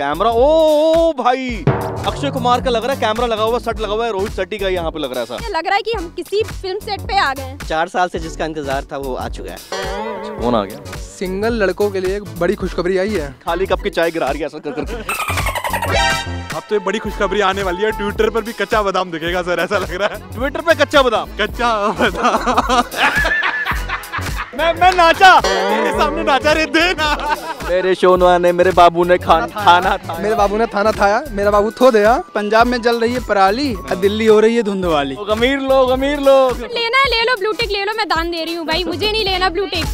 Camera ओ, भाई अक्षय कुमार का लग रहा है कैमरा लगा हुआ सेट लगा हुआ है रोहित शेट्टी का यहाँ पे लग रहा है लग रहा है कि हम किसी फिल्म सेट पे आ गए चार साल से जिसका इंतजार था वो आ चुका है कौन आ गया सिंगल लड़कों के लिए एक बड़ी खुशखबरी आई है खाली कप की चाय गिरा गया है कर करके अब तो एक बड़ी खुशखबरी आने वाली है ट्विटर पर भी कच्चा बादाम दिखेगा सर ऐसा लग रहा है ट्विटर पे कच्चा बादाम कच्चा बादाम मैं मैं नाचा मेरे सामने नाचा रे देना मेरे सोनवा ने मेरे बाबू ने खान थाना था मेरे बाबू ने थाना थाया मेरा बाबू थो दिया हाँ। पंजाब में जल रही है पराली और दिल्ली हो रही है धुंधवाली अमीर लोग अमीर लोग लेना ले लो ब्लू टिक ले लो मैं दान दे रही हूँ भाई मुझे नहीं लेना ब्लू टिक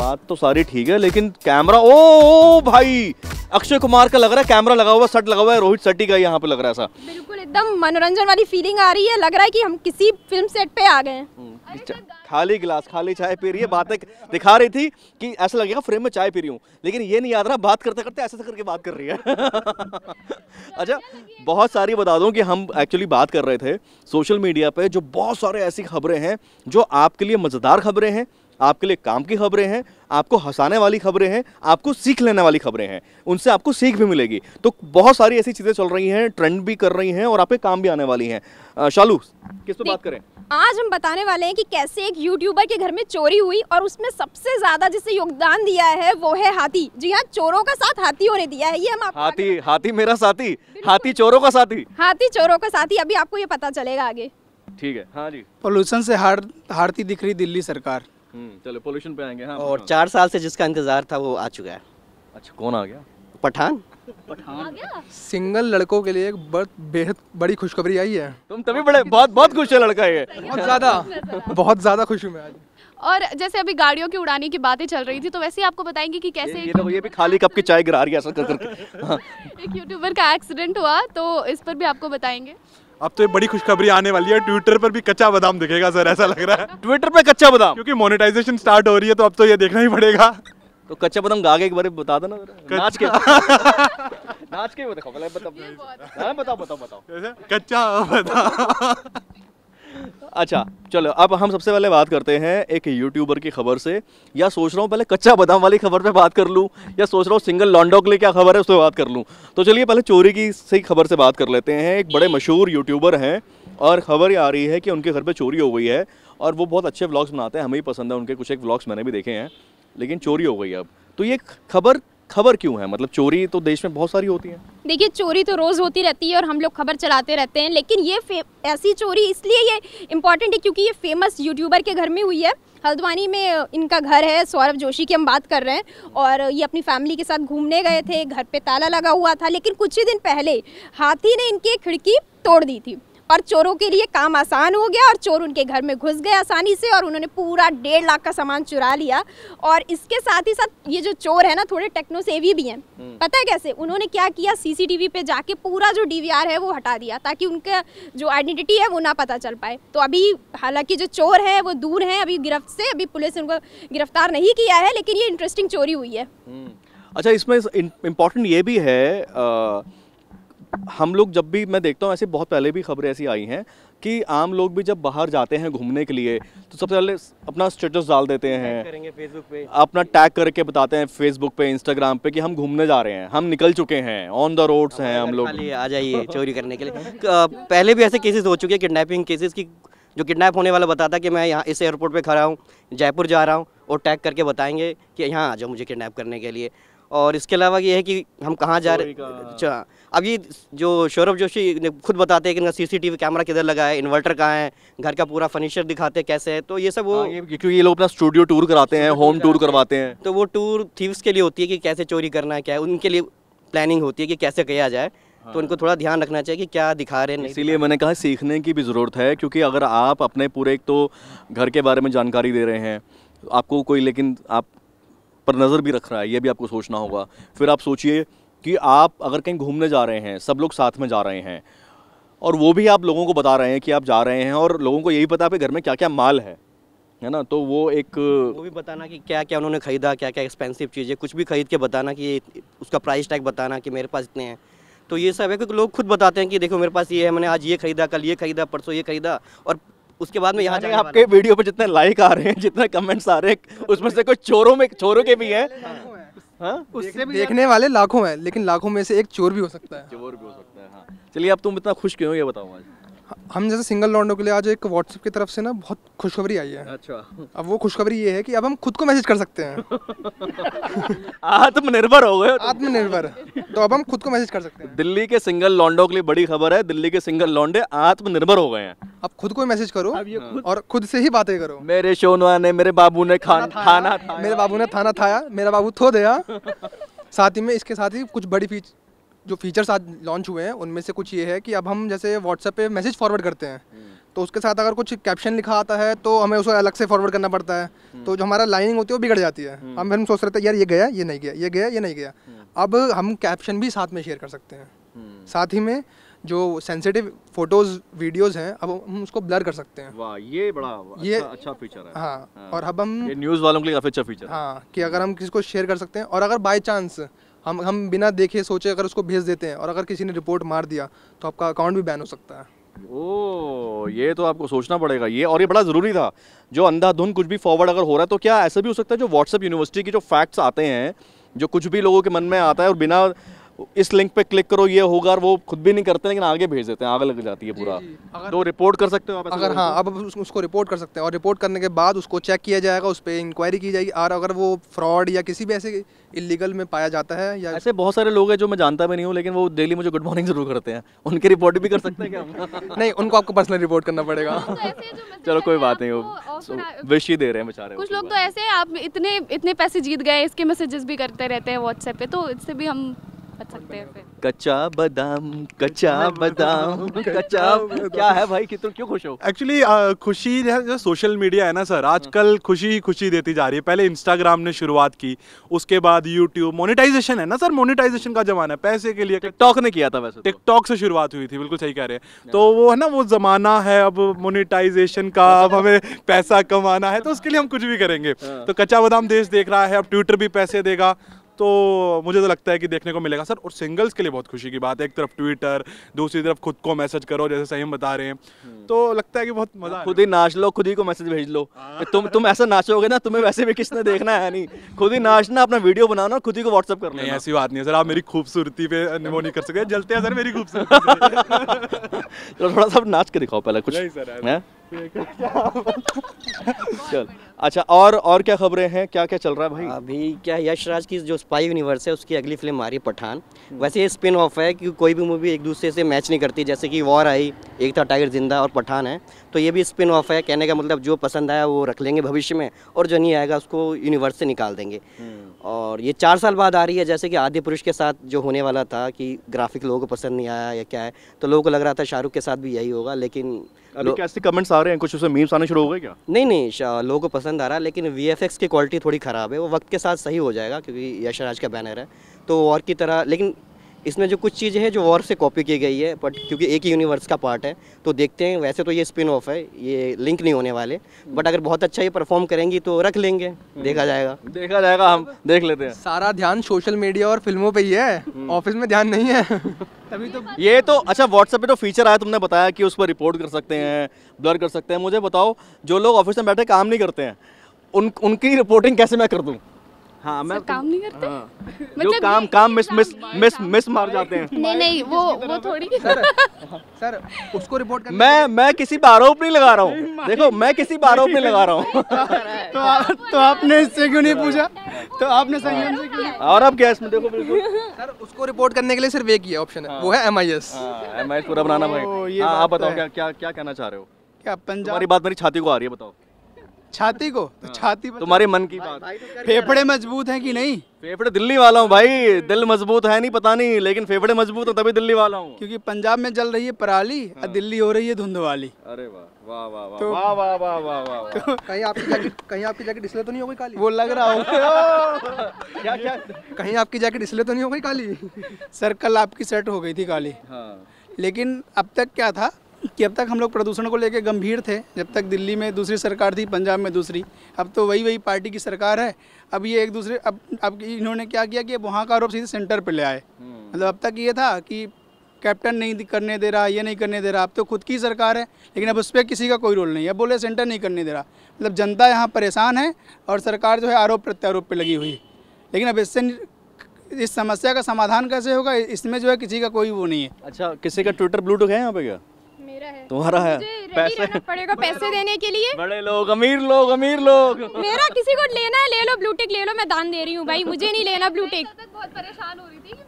बात तो सारी ठीक है लेकिन कैमरा ओ, ओ भाई अक्षय कुमार का लग रहा है कैमरा लगा हुआ सट लगा हुआ है रोहित सट्टी का यहाँ पे लग रहा है ऐसा बिल्कुल एकदम मनोरंजन वाली फीलिंग आ रही है लग रहा है कि हम किसी फिल्म सेट पे आ गए हम्म, खाली गिलास खाली चाय पी रही है बातें दिखा रही थी कि ऐसा लगेगा फ्रेम में चाय पी रही हूँ लेकिन ये नहीं याद रहा बात करते करते ऐसा करके बात कर रही है अच्छा बहुत सारी बता दूँ कि हम एक्चुअली बात कर रहे थे सोशल मीडिया पे जो बहुत सारे ऐसी खबरें हैं जो आपके लिए मज़ेदार खबरें हैं आपके लिए काम की खबरें हैं आपको हंसाने वाली खबरें हैं आपको सीख लेने वाली खबरें हैं उनसे आपको सीख भी मिलेगी तो बहुत सारी ऐसी चीज़ें चल रही हैं ट्रेंड भी कर रही हैं और आपके काम भी आने वाली हैं शालू किस पर बात करें आज हम बताने वाले हैं कि कैसे एक यूट्यूबर के घर में चोरी हुई और उसमें सबसे ज्यादा जिसे योगदान दिया है वो है हाथी जी हाँ चोरों का साथ हाथियों ने दिया है ये हम आपको हाथी हाथी मेरा साथी हाथी चोरों का साथी हाथी चोरों का साथी अभी आपको ये पता चलेगा आगे ठीक है हाँ जी पोल्यूशन से हार हारती दिख रही दिल्ली सरकार हम्म, चलो पोल्यूशन पे आएंगे हाँ, और चार साल से जिसका इंतजार था वो आ चुका है अच्छा कौन आ गया पठान पठान सिंगल लड़कों के लिए एक बहुत बेहद बड़ी खुशखबरी आई है तुम तभी बड़े बहुत बहुत खुश है लड़का ये बहुत ज्यादा बहुत ज्यादा खुश हूँ मैं आज और जैसे अभी गाड़ियों की उड़ाने की बातें चल रही थी तो वैसे ही आपको बताएंगे कि कैसे ये, ये, तो ये भी खाली कप की चाय गिरा रही है ऐसा कर करके एक यूट्यूबर का एक्सीडेंट हुआ तो इस पर भी आपको बताएंगे अब तो ये बड़ी खुशखबरी आने वाली है ट्विटर पर भी कच्चा बादाम दिखेगा सर ऐसा लग रहा है ट्विटर पर कच्चा बादाम क्योंकि मोनेटाइजेशन स्टार्ट हो रही है तो अब तो ये देखना ही पड़ेगा तो कच्चा बादाम गा के एक बार बता दो ना नाच के नाच के हाँ, बताओ बताओ बताओ बताओ कच्चा बादाम अच्छा चलो अब हम सबसे पहले बात करते हैं एक यूट्यूबर की खबर से या सोच रहा हूँ पहले कच्चा बादाम वाली खबर पे बात कर लूँ या सोच रहा हूँ सिंगल लॉन्डो के लिए क्या खबर है उस पर बात कर लूँ तो चलिए पहले चोरी की सही खबर से बात कर लेते हैं एक बड़े मशहूर यूट्यूबर हैं और खबर ये आ रही है कि उनके घर पर चोरी हो गई है और वो बहुत अच्छे ब्लॉग्स बनाते हैं हमें भी पसंद है उनके कुछ एक ब्लॉग्स मैंने भी देखे हैं लेकिन चोरी हो गई अब तो ये खबर खबर क्यों है मतलब चोरी तो देश में बहुत सारी होती है देखिए चोरी तो रोज़ होती रहती है और हम लोग खबर चलाते रहते हैं लेकिन ये ऐसी चोरी इसलिए ये इम्पोर्टेंट है क्योंकि ये फेमस यूट्यूबर के घर में हुई है हल्द्वानी में इनका घर है सौरभ जोशी की हम बात कर रहे हैं और ये अपनी फैमिली के साथ घूमने गए थे घर पे ताला लगा हुआ था लेकिन कुछ ही दिन पहले हाथी ने इनकी खिड़की तोड़ दी थी और चोरों के लिए काम आसान हो गया और चोर उनके घर में घुस गए आसानी से और उन्होंने पूरा डेढ़ लाख का सामान चुरा लिया और इसके साथ ही साथ ये जो चोर है ना थोड़े टेक्नो सेवी भी हैं हम्म। पता है कैसे उन्होंने क्या किया सीसीटीवी पे जाके पूरा जो डीवीआर है वो हटा दिया ताकि उनका जो आइडेंटिटी है वो ना पता चल पाए तो अभी हालांकि जो चोर है वो दूर है अभी गिरफ्त से अभी पुलिस उनको गिरफ्तार नहीं किया है लेकिन ये इंटरेस्टिंग चोरी हुई है हम्म। अच्छा इसमें इम्पोर्टेंट ये भी है आ... हम लोग जब भी मैं देखता हूँ ऐसे बहुत पहले भी खबरें ऐसी आई हैं कि आम लोग भी जब बाहर जाते हैं घूमने के लिए तो सबसे पहले अपना स्टेटस डाल देते हैं फेसबुक पे अपना टैग करके बताते हैं फेसबुक पे इंस्टाग्राम पे कि हम घूमने जा रहे हैं हम निकल चुके हैं ऑन द रोड्स हैं हम लोग आ जाइए चोरी करने के लिए पहले भी ऐसे केसेस हो चुके हैं किडनैपिंग केसेस की जो किडनैप होने वाला बताता कि मैं यहाँ इस एयरपोर्ट पर खड़ा हूँ जयपुर जा रहा हूँ और टैग करके बताएंगे कि यहाँ आ जाओ मुझे किडनैप करने के लिए और इसके अलावा ये है कि हम कहाँ जा रहे हैं अभी जो सौरभ जोशी ने खुद बताते हैं कि इनका सीसीटीवी कैमरा किधर लगा है इन्वर्टर कहाँ है घर का पूरा फर्नीचर दिखाते हैं कैसे है तो ये सब वो हाँ, क्योंकि ये लोग अपना स्टूडियो टूर कराते हैं होम टूर करवाते हैं तो वो टूर थीव्स के लिए होती है कि कैसे चोरी करना है क्या है उनके लिए प्लानिंग होती है कि कैसे किया जाए तो हाँ। उनको थोड़ा ध्यान रखना चाहिए कि क्या दिखा रहे हैं इसीलिए मैंने कहा सीखने की भी ज़रूरत है क्योंकि अगर आप अपने पूरे एक तो घर के बारे में जानकारी दे रहे हैं आपको कोई लेकिन आप पर नज़र भी रख रहा है ये भी आपको सोचना होगा फिर आप सोचिए कि आप अगर कहीं घूमने जा रहे हैं सब लोग साथ में जा रहे हैं और वो भी आप लोगों को बता रहे हैं कि आप जा रहे हैं और लोगों को यही पता आपके घर में क्या क्या माल है है ना तो वो एक वो भी बताना कि क्या क्या उन्होंने ख़रीदा क्या क्या एक्सपेंसिव चीज़ें कुछ भी ख़रीद के बताना कि ये उसका प्राइस टैग बताना कि मेरे पास इतने हैं तो ये सब है क्योंकि लोग खुद बताते हैं कि देखो मेरे पास ये है मैंने आज ये खरीदा कल ये खरीदा परसों ये खरीदा और उसके बाद में यहाँ आपके वीडियो पर जितने लाइक आ रहे हैं जितने कमेंट्स आ रहे हैं उसमें से कुछ चोरों में चोरों के भी हैं हाँ। हाँ? उससे भी देखने वाले लाखों हैं लेकिन लाखों में से एक चोर भी हो सकता है चोर भी हो सकता है हाँ चलिए अब तुम इतना खुश क्यों ये बताओ आज हम जैसे सिंगल लॉन्डो के लिए आज एक व्हाट्सएप की तरफ से ना बहुत खुशखबरी आई है अच्छा अब वो खुशखबरी ये है कि अब हम खुद को मैसेज कर सकते हैं आत्मनिर्भर हो गए आत्मनिर्भर तो अब हम खुद को मैसेज कर सकते हैं दिल्ली के सिंगल लॉन्डो के लिए बड़ी खबर है दिल्ली के सिंगल लॉन्डे आत्मनिर्भर हो गए हैं अब खुद को मैसेज करो और खुद से ही बातें करो मेरे सोनवा ने मेरे बाबू ने खाना थाना मेरे बाबू ने थाना थाया मेरा बाबू थो दिया साथ ही में इसके साथ ही कुछ बड़ी जो फीचर्स आज लॉन्च हुए हैं उनमें से कुछ ये है कि अब हम जैसे व्हाट्सएप पे मैसेज फॉरवर्ड करते हैं हम्म। तो उसके साथ अगर कुछ कैप्शन लिखा आता है तो हमें उसको अलग से फॉरवर्ड करना पड़ता है हम्म। तो जो हमारा लाइनिंग होती है वो बिगड़ जाती है हम्म। हम फिर हम सोच रहे थे यार ये गया ये नहीं गया ये गया ये नहीं गया अब हम कैप्शन भी साथ में शेयर कर सकते हैं साथ ही में जो सेंसिटिव फोटोज वीडियोज हैं अब हम उसको ब्लर कर सकते हैं वाह ये बड़ा ये अच्छा, अच्छा फीचर है हाँ, हाँ और अब हम ये न्यूज़ वालों के लिए काफ़ी अच्छा फीचर हाँ कि अगर हम किसी को शेयर कर सकते हैं और अगर बाय चांस हम हम बिना देखे सोचे अगर उसको भेज देते हैं और अगर किसी ने रिपोर्ट मार दिया तो आपका अकाउंट भी बैन हो सकता है ओ ये तो आपको सोचना पड़ेगा ये और ये बड़ा ज़रूरी था जो अंधाधुन कुछ भी फॉरवर्ड अगर हो रहा है तो क्या ऐसा भी हो सकता है जो व्हाट्सअप यूनिवर्सिटी की जो फैक्ट्स आते हैं जो कुछ भी लोगों के मन में आता है और बिना इस लिंक पे क्लिक करो ये होगा वो खुद भी नहीं करते लेकिन आगे भेज देते हैं आग लग जाती है पूरा तो रिपोर्ट कर सकते हो आप अगर हाँ अब उसको रिपोर्ट कर सकते हैं और रिपोर्ट करने के बाद उसको चेक किया जाएगा उस पर इंक्वायरी की जाएगी और अगर वो फ्रॉड या किसी भी ऐसे इलीगल में पाया जाता है या ऐसे बहुत सारे लोग हैं जो मैं जानता भी नहीं हूँ लेकिन वो डेली मुझे गुड मॉर्निंग जरूर करते हैं उनकी रिपोर्ट भी कर सकते हैं क्या नहीं उनको आपको पर्सनल रिपोर्ट करना पड़ेगा मतलब चलो कोई बात नहीं वो विश ही दे रहे हैं बेचारे कुछ लोग तो ऐसे आप इतने इतने पैसे जीत गए इसके मैसेजेस भी करते रहते हैं व्हाट्सएप पे तो इससे भी हम बच सकते हैं फिर कच्चा बादाम कच्चा बादाम कच्चा क्या है भाई कितना क्यों खुश हो एक्चुअली खुशी जो सोशल मीडिया है ना सर हाँ। आजकल खुशी ही खुशी देती जा रही है पहले इंस्टाग्राम ने शुरुआत की उसके बाद यूट्यूब मोनिटाइजेशन है ना सर मोनिटाइजेशन का जमाना है पैसे के लिए टिकटॉक ने किया था वैसे टिकटॉक तो। से शुरुआत हुई थी बिल्कुल सही कह रहे हैं हाँ। तो वो है ना वो जमाना है अब मोनिटाइजेशन का अब हमें पैसा कमाना है तो उसके लिए हम कुछ भी करेंगे हाँ। तो कच्चा बादाम देश देख रहा है अब ट्विटर भी पैसे देगा तो मुझे तो लगता है कि देखने को मिलेगा सर और सिंगल्स के लिए बहुत खुशी की बात है एक तरफ ट्विटर दूसरी तरफ खुद को मैसेज करो जैसे सही बता रहे हैं हम्म। तो लगता है कि बहुत मजा खुद ही नाच लो खुद ही को मैसेज भेज लो हाँ। तुम तुम ऐसा नाचोगे ना तुम्हें वैसे भी किसने देखना है नहीं खुद ही नाचना अपना वीडियो बनाना खुद ही को व्हाट्सअप करना लेना ऐसी बात नहीं है सर आप मेरी खूबसूरती पे वो नहीं कर सकते जलते हैं सर मेरी खूबसूरती थोड़ा सा नाच के दिखाओ पहले कुछ चल अच्छा और और क्या खबरें हैं क्या क्या चल रहा है भाई अभी क्या यशराज की जो स्पाई यूनिवर्स है उसकी अगली फिल्म आ रही पठान हम्म। वैसे ये स्पिन ऑफ है कि कोई भी मूवी एक दूसरे से मैच नहीं करती जैसे कि वॉर आई एक था टाइगर जिंदा और पठान है तो ये भी स्पिन ऑफ है कहने का मतलब जो पसंद आया वो रख लेंगे भविष्य में और जो नहीं आएगा उसको यूनिवर्स से निकाल देंगे हम्म। और ये चार साल बाद आ रही है जैसे कि आदि पुरुष के साथ जो होने वाला था कि ग्राफिक लोगों को पसंद नहीं आया या क्या है तो लोगों को लग रहा था शाहरुख के साथ भी यही होगा लेकिन कैसे कमेंट्स आ आ रहे हैं कुछ उसमें मीम्स आने शुरू हो गए क्या नहीं नहीं लोगों को पसंद आ रहा है लेकिन वी की क्वालिटी थोड़ी ख़राब है वो वक्त के साथ सही हो जाएगा क्योंकि यशराज का बैनर है तो वॉर की तरह लेकिन इसमें जो कुछ चीज़ें हैं जो वॉर से कॉपी की गई है बट क्योंकि एक ही यूनिवर्स का पार्ट है तो देखते हैं वैसे तो ये स्पिन ऑफ है ये लिंक नहीं होने वाले बट अगर बहुत अच्छा ये परफॉर्म करेंगी तो रख लेंगे हम्म। देखा जाएगा देखा जाएगा हम देख लेते हैं सारा ध्यान सोशल मीडिया और फिल्मों पर ही है हम्म। ऑफिस में ध्यान नहीं है तभी तो ये तो अच्छा व्हाट्सएप पे तो फीचर आया तुमने बताया कि उस पर रिपोर्ट कर सकते हैं ब्लर कर सकते हैं मुझे बताओ जो लोग ऑफिस में बैठे काम नहीं करते हैं उन उनकी रिपोर्टिंग कैसे मैं कर दूँ हाँ मैं काम नहीं करते हाँ। मतलब जो काम काम मिस मिस मिस मिस मार जाते हैं नहीं नहीं वो वो थोड़ी सर सर उसको रिपोर्ट करने मैं मैं किसी पर आरोप नहीं लगा रहा हूँ देखो मैं किसी पर आरोप नहीं लगा रहा हूँ तो, तो आपने इससे क्यों नहीं पूछा तो आपने संयम से हाँ। किया और अब क्या इसमें देखो बिल्कुल सर उसको रिपोर्ट करने के लिए सिर्फ एक ही ऑप्शन है वो है M I S M I S पूरा बनाना भाई हाँ, आप तो बताओ क्या क्या क्या कहना चाह रहे हो क्या पंजाब बात मेरी छाती को आ रही है बताओ छाती को तो हाँ। छाती तुम्हारे मन की बात तो फेफड़े मजबूत हैं कि नहीं फेफड़े दिल्ली वाला हूँ भाई दिल मजबूत है नहीं पता नहीं लेकिन फेफड़े मजबूत है तभी दिल्ली वाला हूँ क्योंकि पंजाब में जल रही है पराली और हाँ। दिल्ली हो रही है वाली अरे तो वाह वाह वाह वाह वाह वाह वाह तो कहीं आपकी जैकेट कहीं आपकी जैकेट इसलिए तो नहीं हो गई काली वो लग रहा हो क्या क्या कहीं आपकी जैकेट इसलिए तो नहीं हो गई काली सर कल आपकी सेट हो गई थी काली हाँ। लेकिन अब तक क्या था कि अब तक हम लोग प्रदूषण को लेकर गंभीर थे जब तक दिल्ली में दूसरी सरकार थी पंजाब में दूसरी अब तो वही वही पार्टी की सरकार है अब ये एक दूसरे अब अब इन्होंने क्या किया कि वहाँ का आरोप सीधे सेंटर पर ले आए हम्म। मतलब अब तक ये था कि कैप्टन नहीं करने दे रहा ये नहीं करने दे रहा अब तो खुद की सरकार है लेकिन अब उस पर किसी का कोई रोल नहीं है बोले सेंटर नहीं करने दे रहा मतलब जनता यहाँ परेशान है और सरकार जो है आरोप प्रत्यारोप पर लगी हुई है लेकिन अब इससे इस समस्या का समाधान कैसे होगा इसमें जो है किसी का कोई वो नहीं है अच्छा किसी का ट्विटर ब्लूटूथ है यहाँ पे क्या तुम्हारा है पैसे पड़ेगा पैसे देने के लिए बड़े लोग अमीर लोग अमीर लोग मेरा किसी को लेना है ले लो ब्लू टिक ले लो मैं दान दे रही हूँ भाई मुझे नहीं लेना ब्लू टिक बहुत परेशान हो रही थी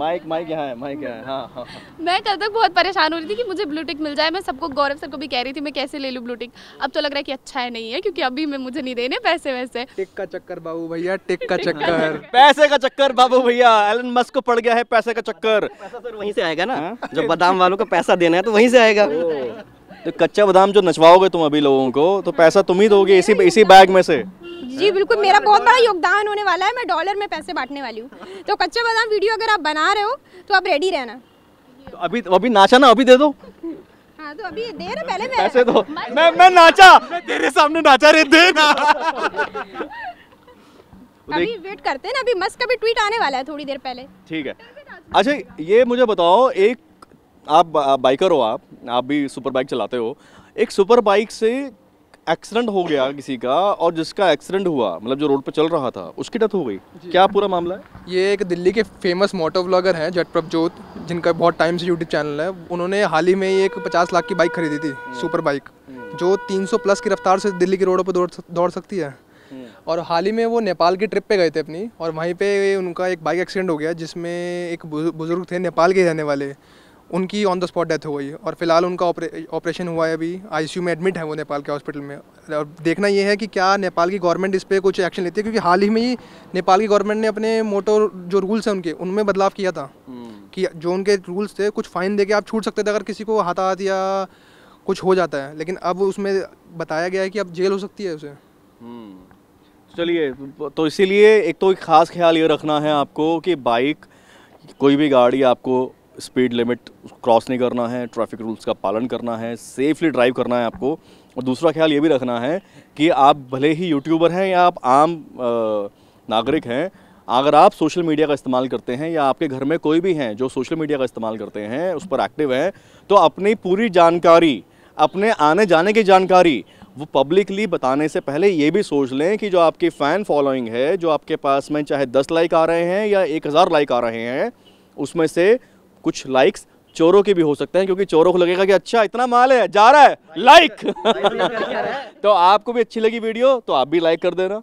माइक माइक यहाँ है माइक यहाँ है हाँ हाँ मैं कल तक बहुत परेशान हो रही थी कि मुझे ब्लू टिक हाँ, हाँ, हाँ। मिल जाए मैं सबको गौरव सर को भी कह रही थी मैं कैसे ले लूँ ब्लू टिक अब तो लग रहा है कि अच्छा है नहीं है क्योंकि अभी मैं मुझे नहीं देने पैसे वैसे टिक का चक्कर बाबू भैया टिक का चक्कर पैसे का चक्कर बाबू भैया एलन मस्क को पड़ गया है पैसे का चक्कर पैसा वहीं से आएगा ना जब बादाम वालों को पैसा देना है तो वहीं से आएगा जाएगा तो कच्चा बादाम जो नचवाओगे तुम अभी लोगों को तो पैसा तुम ही दोगे इसी इसी बैग में से जी बिल्कुल मेरा बहुत बड़ा योगदान होने वाला है मैं डॉलर में पैसे बांटने वाली हूँ तो कच्चा बादाम वीडियो अगर आप बना रहे हो तो आप रेडी रहना तो अभी अभी नाचा ना अभी दे दो हाँ तो अभी दे रहे पहले पैसे दो मैं मैं नाचा मैं तेरे सामने नाचा रे दे ना अभी वेट करते हैं ना अभी मस्त का भी ट्वीट आने वाला है थोड़ी देर पहले ठीक है अच्छा ये मुझे बताओ एक आप बाइकर हो आप आप भी सुपर बाइक चलाते हो एक सुपर बाइक से एक्सीडेंट हो गया किसी का और जिसका एक्सीडेंट हुआ मतलब जो रोड पर चल रहा था उसकी डेथ हो गई क्या पूरा मामला है ये एक दिल्ली के फेमस मोटो ब्लॉगर हैं जट प्रभजोत जिनका बहुत टाइम से यूट्यूब चैनल है उन्होंने हाल ही में एक पचास लाख की बाइक खरीदी थी सुपर हम्म। बाइक हम्म। जो तीन प्लस की रफ्तार से दिल्ली की रोडों पर दौड़ सकती है हम्म। और हाल ही में वो नेपाल की ट्रिप पे गए थे अपनी और वहीं पे उनका एक बाइक एक्सीडेंट हो गया जिसमें एक बुज़ुर्ग थे नेपाल के रहने वाले उनकी ऑन द स्पॉट डेथ हो गई और फिलहाल उनका ऑपरेशन हुआ है अभी आईसीयू में एडमिट है वो नेपाल के हॉस्पिटल में और देखना ये है कि क्या नेपाल की गवर्नमेंट इस पर कुछ एक्शन लेती है क्योंकि हाल ही में ही नेपाल की गवर्नमेंट ने अपने मोटो जो रूल्स हैं उनके उनमें बदलाव किया था हम्म। कि जो उनके रूल्स थे कुछ फ़ाइन दे आप छूट सकते थे अगर किसी को हाथाहाथ या कुछ हो जाता है लेकिन अब उसमें बताया गया है कि अब जेल हो सकती है उसे हम्म। चलिए तो इसीलिए एक तो एक ख़ास ख्याल ये रखना है आपको कि बाइक कोई भी गाड़ी आपको स्पीड लिमिट क्रॉस नहीं करना है ट्रैफिक रूल्स का पालन करना है सेफली ड्राइव करना है आपको और दूसरा ख्याल ये भी रखना है कि आप भले ही यूट्यूबर हैं या आप आम नागरिक हैं अगर आप सोशल मीडिया का इस्तेमाल करते हैं या आपके घर में कोई भी हैं जो सोशल मीडिया का इस्तेमाल करते हैं उस पर एक्टिव हैं तो अपनी पूरी जानकारी अपने आने जाने की जानकारी वो पब्लिकली बताने से पहले ये भी सोच लें कि जो आपकी फ़ैन फॉलोइंग है जो आपके पास में चाहे दस लाइक आ रहे हैं या एक हज़ार लाइक आ रहे हैं उसमें से कुछ लाइक्स चोरों के भी हो सकते हैं क्योंकि चोरों को लगेगा कि अच्छा इतना माल है जा रहा है लाइक तो आपको भी अच्छी लगी वीडियो तो आप भी लाइक कर देना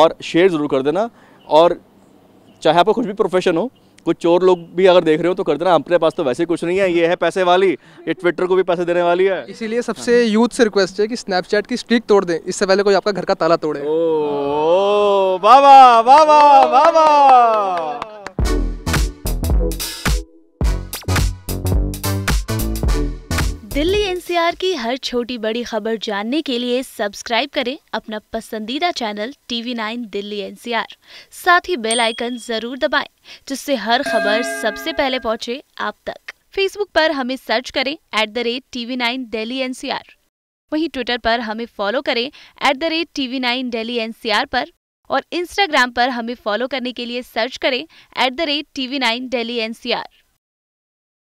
और शेयर ज़रूर कर देना और चाहे आपका कुछ भी प्रोफेशन हो कुछ चोर लोग भी अगर देख रहे हो तो कर देना अपने पास तो वैसे कुछ नहीं है ये है पैसे वाली ये ट्विटर को भी पैसे देने वाली है इसीलिए सबसे यूथ से रिक्वेस्ट है कि स्नैपचैट की स्ट्रीक तोड़ दें इससे पहले कोई आपका घर का ताला तोड़े ओ बाबा बाबा बाबा एनसीआर की हर छोटी बड़ी खबर जानने के लिए सब्सक्राइब करें अपना पसंदीदा channel TV nine Delhi NCR साथ ही बेल आइकन जरूर दबाएं जिससे हर खबर सबसे पहले पहुंचे आप तक फेसबुक पर हमें सर्च करें at the rate TV nine Delhi NCR वहीं ट्विटर पर हमें फॉलो करें at the rate TV nine Delhi NCR पर और इंस्टाग्राम पर हमें फॉलो करने के लिए सर्च करें at the rate TV nine Delhi NCR